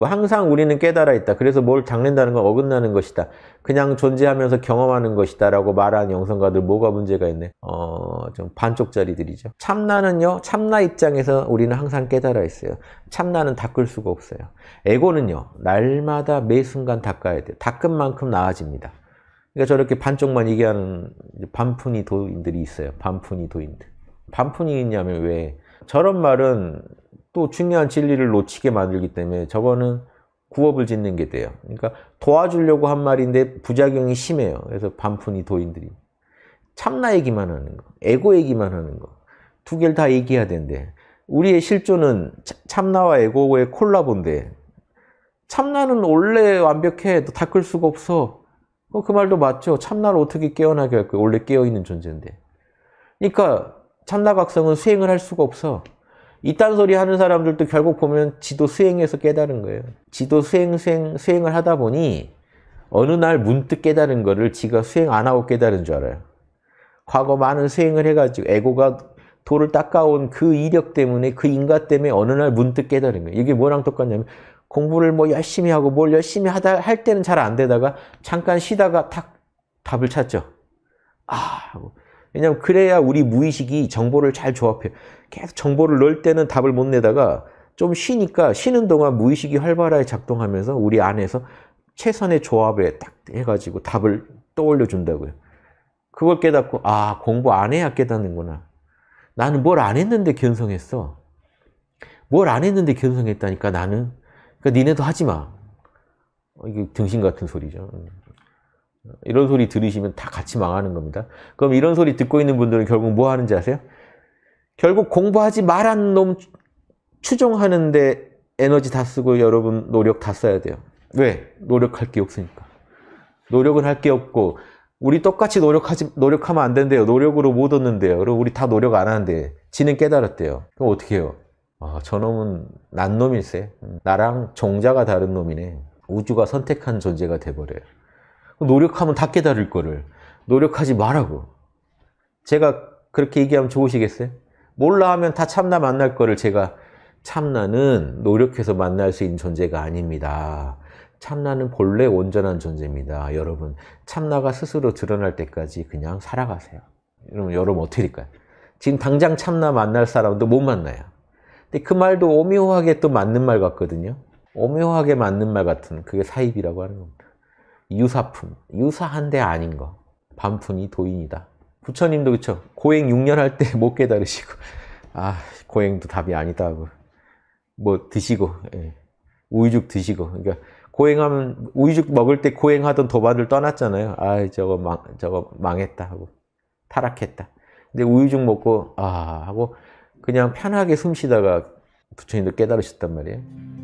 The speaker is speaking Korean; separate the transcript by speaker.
Speaker 1: 뭐 항상 우리는 깨달아 있다. 그래서 뭘 장낸다는 건 어긋나는 것이다. 그냥 존재하면서 경험하는 것이다. 라고 말한 영성가들 뭐가 문제가 있네. 어, 좀 반쪽짜리들이죠. 참나는요, 참나 입장에서 우리는 항상 깨달아 있어요. 참나는 닦을 수가 없어요. 에고는요, 날마다 매 순간 닦아야 돼요. 닦은 만큼 나아집니다. 그러니까 저렇게 반쪽만 얘기하는 반푼이 도인들이 있어요. 반푼이 도인들. 반푼이 있냐면 왜? 저런 말은 또 중요한 진리를 놓치게 만들기 때문에 저거는 구업을 짓는 게 돼요. 그러니까 도와주려고 한 말인데 부작용이 심해요. 그래서 반푼이 도인들이. 참나 얘기만 하는 거, 에고 얘기만 하는 거. 두 개를 다 얘기해야 된대. 우리의 실존은 참나와 에고의 콜라본데 참나는 원래 완벽해. 닦을 수가 없어. 어, 그 말도 맞죠. 참나를 어떻게 깨어나게 할 거야. 원래 깨어있는 존재인데. 그러니까 참나각성은 수행을 할 수가 없어. 이딴 소리 하는 사람들도 결국 보면 지도 수행에서 깨달은 거예요. 지도 수행, 수행, 수행을 하다 보니 어느 날 문득 깨달은 거를 지가 수행 안 하고 깨달은 줄 알아요. 과거 많은 수행을 해가지고 에고가 도를 닦아온 그 이력 때문에 그 인가 때문에 어느 날 문득 깨달은 거예요. 이게 뭐랑 똑같냐면 공부를 뭐 열심히 하고 뭘 열심히 하다 할 때는 잘 안 되다가 잠깐 쉬다가 탁 답을 찾죠. 아 하고 왜냐하면 그래야 우리 무의식이 정보를 잘 조합해요. 계속 정보를 넣을 때는 답을 못 내다가 좀 쉬니까 쉬는 동안 무의식이 활발하게 작동하면서 우리 안에서 최선의 조합에 딱 해가지고 답을 떠올려 준다고요. 그걸 깨닫고 아 공부 안 해야 깨닫는구나. 나는 뭘 안 했는데 견성했어. 뭘 안 했는데 견성했다니까 나는. 그러니까 니네도 하지 마. 어, 이게 등신 같은 소리죠. 음. 이런 소리 들으시면 다 같이 망하는 겁니다. 그럼 이런 소리 듣고 있는 분들은 결국 뭐 하는지 아세요? 결국 공부하지 말한 놈 추종하는데 에너지 다 쓰고 여러분 노력 다 써야 돼요. 왜? 노력할 게 없으니까. 노력은 할 게 없고 우리 똑같이 노력하지 노력하면 안 된대요. 노력으로 못 얻는데요. 그리고 우리 다 노력 안 하는데 지는 깨달았대요. 그럼 어떻게 해요? 아, 저놈은 난 놈일세. 나랑 종자가 다른 놈이네. 우주가 선택한 존재가 돼버려요. 노력하면 다 깨달을 거를 노력하지 말라고. 제가 그렇게 얘기하면 좋으시겠어요? 몰라 하면 다 참나 만날 거를 제가 참나는 노력해서 만날 수 있는 존재가 아닙니다. 참나는 본래 온전한 존재입니다. 여러분, 참나가 스스로 드러날 때까지 그냥 살아가세요. 여러분, 여러분 어떻게 될까요? 지금 당장 참나 만날 사람도 못 만나요. 근데 그 말도 오묘하게 또 맞는 말 같거든요. 오묘하게 맞는 말 같은 그게 사입이라고 하는 겁니다. 유사품, 유사한데 아닌 거. 반푼이 도인이다. 부처님도 그쵸. 고행 6년 할 때 못 깨달으시고, 아, 고행도 답이 아니다 하뭐 드시고, 예. 우유죽 드시고. 그러니까 고행하면, 우유죽 먹을 때 고행하던 도반을 떠났잖아요. 아, 저거 망, 저거 망했다 하고, 타락했다. 근데 우유죽 먹고, 아, 하고, 그냥 편하게 숨 쉬다가 부처님도 깨달으셨단 말이에요.